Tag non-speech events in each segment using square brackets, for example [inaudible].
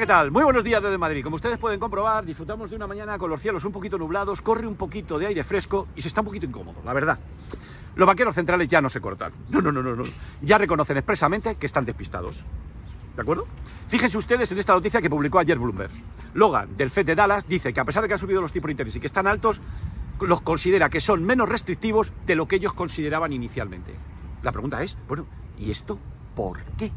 ¿qué tal? Muy buenos días desde Madrid. Como ustedes pueden comprobar, disfrutamos de una mañana con los cielos un poquito nublados, corre un poquito de aire fresco y se está un poquito incómodo, la verdad. Los banqueros centrales ya no se cortan. No, no, no, no, no. Ya reconocen expresamente que están despistados. ¿De acuerdo? Fíjense ustedes en esta noticia que publicó ayer Bloomberg. Logan, del FED de Dallas, dice que a pesar de que han subido los tipos de interés y que están altos, los considera que son menos restrictivos de lo que ellos consideraban inicialmente. La pregunta es, bueno, ¿y esto por qué?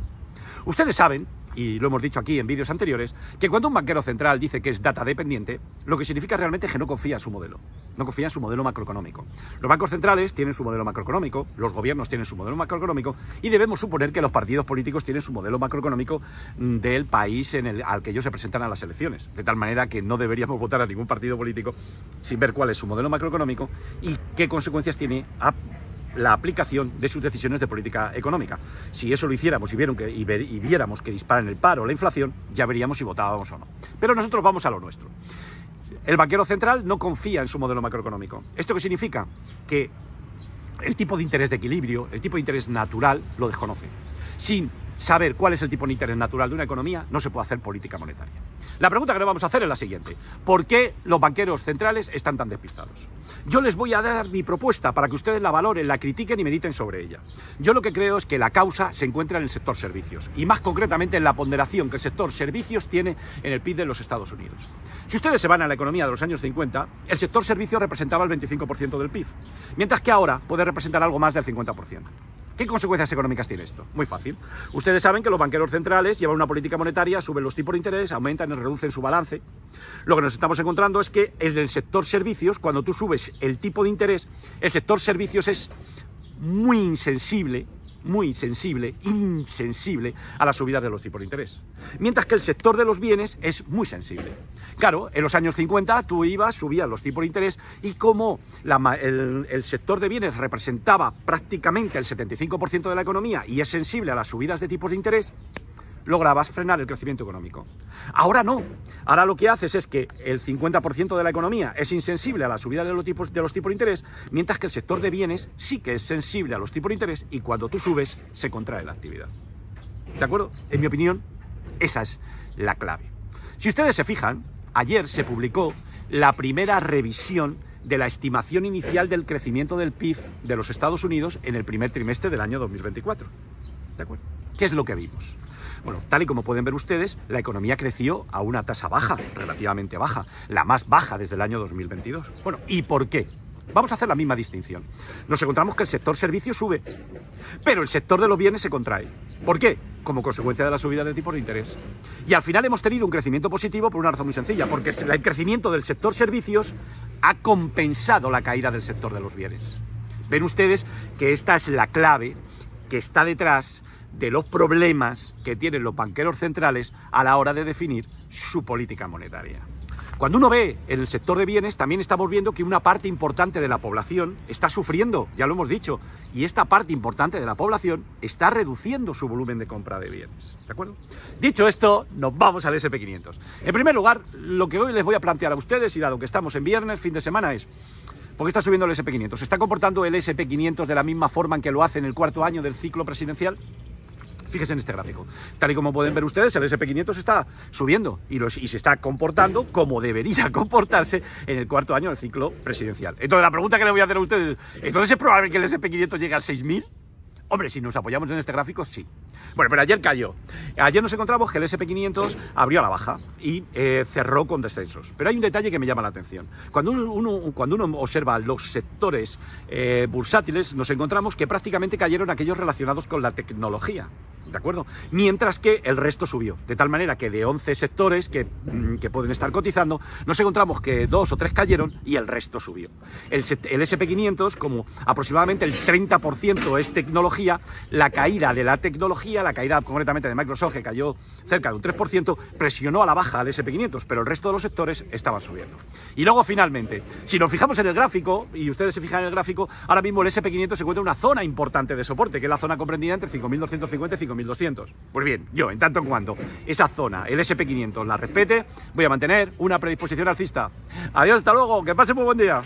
Ustedes saben y lo hemos dicho aquí en vídeos anteriores, que cuando un banquero central dice que es data dependiente, lo que significa realmente es que no confía en su modelo, no confía en su modelo macroeconómico. Los bancos centrales tienen su modelo macroeconómico, los gobiernos tienen su modelo macroeconómico y debemos suponer que los partidos políticos tienen su modelo macroeconómico mm, del país en el, al que ellos se presentan a las elecciones, de tal manera que no deberíamos votar a ningún partido político sin ver cuál es su modelo macroeconómico y qué consecuencias tiene a la aplicación de sus decisiones de política económica. Si eso lo hiciéramos y, que, y, viéramos que disparan el paro o la inflación, ya veríamos si votábamos o no. Pero nosotros vamos a lo nuestro. El banquero central no confía en su modelo macroeconómico. ¿Esto qué significa? Que el tipo de interés de equilibrio, el tipo de interés natural, lo desconoce. Sin saber cuál es el tipo de interés natural de una economía, no se puede hacer política monetaria. La pregunta que le vamos a hacer es la siguiente. ¿Por qué los banqueros centrales están tan despistados? Yo les voy a dar mi propuesta para que ustedes la valoren, la critiquen y mediten sobre ella. Yo lo que creo es que la causa se encuentra en el sector servicios y más concretamente en la ponderación que el sector servicios tiene en el PIB de los Estados Unidos. Si ustedes se van a la economía de los años 50, el sector servicios representaba el 25% del PIB, mientras que ahora puede representar algo más del 50%. ¿Qué consecuencias económicas tiene esto? Muy fácil. Ustedes saben que los banqueros centrales llevan una política monetaria, suben los tipos de interés, aumentan y reducen su balance. Lo que nos estamos encontrando es que en el sector servicios, cuando tú subes el tipo de interés, el sector servicios es muy insensible muy sensible, insensible a las subidas de los tipos de interés. Mientras que el sector de los bienes es muy sensible. Claro, en los años 50 tú ibas, subías los tipos de interés y como el, el sector de bienes representaba prácticamente el 75% de la economía y es sensible a las subidas de tipos de interés, lograbas frenar el crecimiento económico. Ahora no. Ahora lo que haces es que el 50% de la economía es insensible a la subida de los, tipos, de los tipos de interés, mientras que el sector de bienes sí que es sensible a los tipos de interés y cuando tú subes se contrae la actividad. ¿De acuerdo? En mi opinión, esa es la clave. Si ustedes se fijan, ayer se publicó la primera revisión de la estimación inicial del crecimiento del PIB de los Estados Unidos en el primer trimestre del año 2024. ¿De acuerdo? ¿Qué es lo que vimos? Bueno, tal y como pueden ver ustedes, la economía creció a una tasa baja, relativamente baja, la más baja desde el año 2022. Bueno, ¿y por qué? Vamos a hacer la misma distinción. Nos encontramos que el sector servicios sube, pero el sector de los bienes se contrae. ¿Por qué? Como consecuencia de la subida de tipos de interés. Y al final hemos tenido un crecimiento positivo por una razón muy sencilla, porque el crecimiento del sector servicios ha compensado la caída del sector de los bienes. Ven ustedes que esta es la clave que está detrás de los problemas que tienen los banqueros centrales a la hora de definir su política monetaria. Cuando uno ve en el sector de bienes, también estamos viendo que una parte importante de la población está sufriendo, ya lo hemos dicho, y esta parte importante de la población está reduciendo su volumen de compra de bienes. ¿De acuerdo? Dicho esto, nos vamos al SP500. En primer lugar, lo que hoy les voy a plantear a ustedes, y dado que estamos en viernes, fin de semana, es ¿por qué está subiendo el SP500? ¿Se está comportando el SP500 de la misma forma en que lo hace en el cuarto año del ciclo presidencial? Fíjense en este gráfico. Tal y como pueden ver ustedes, el SP500 está subiendo y, se está comportando como debería [laughs] comportarse en el cuarto año del ciclo presidencial. Entonces, la pregunta que le voy a hacer a ustedes, ¿entonces es probable que el SP500 llegue al 6000? Hombre, si nos apoyamos en este gráfico, sí. Bueno, pero ayer cayó. Ayer nos encontramos que el SP500 abrió a la baja y eh, cerró con descensos. Pero hay un detalle que me llama la atención. Cuando uno, cuando uno observa los sectores eh, bursátiles, nos encontramos que prácticamente cayeron aquellos relacionados con la tecnología. ¿de acuerdo? Mientras que el resto subió, de tal manera que de 11 sectores mm, que, pueden estar cotizando, nos encontramos que dos o tres cayeron y el resto subió. El, el SP500, como aproximadamente el 30% es tecnología, la caída de la tecnología, la caída concretamente de Microsoft, que cayó cerca de un 3%, presionó a la baja al SP500, pero el resto de los sectores estaban subiendo. Y luego, finalmente, si nos fijamos en el gráfico, y ustedes se fijan en el gráfico, ahora mismo el SP500 se encuentra en una zona importante de soporte, que es la zona comprendida entre 5.250 y 5.000. Pues bien, yo, en tanto en cuanto esa zona, el SP500, la respete, voy a mantener una predisposición alcista. Adiós, hasta luego, que pase muy buen día.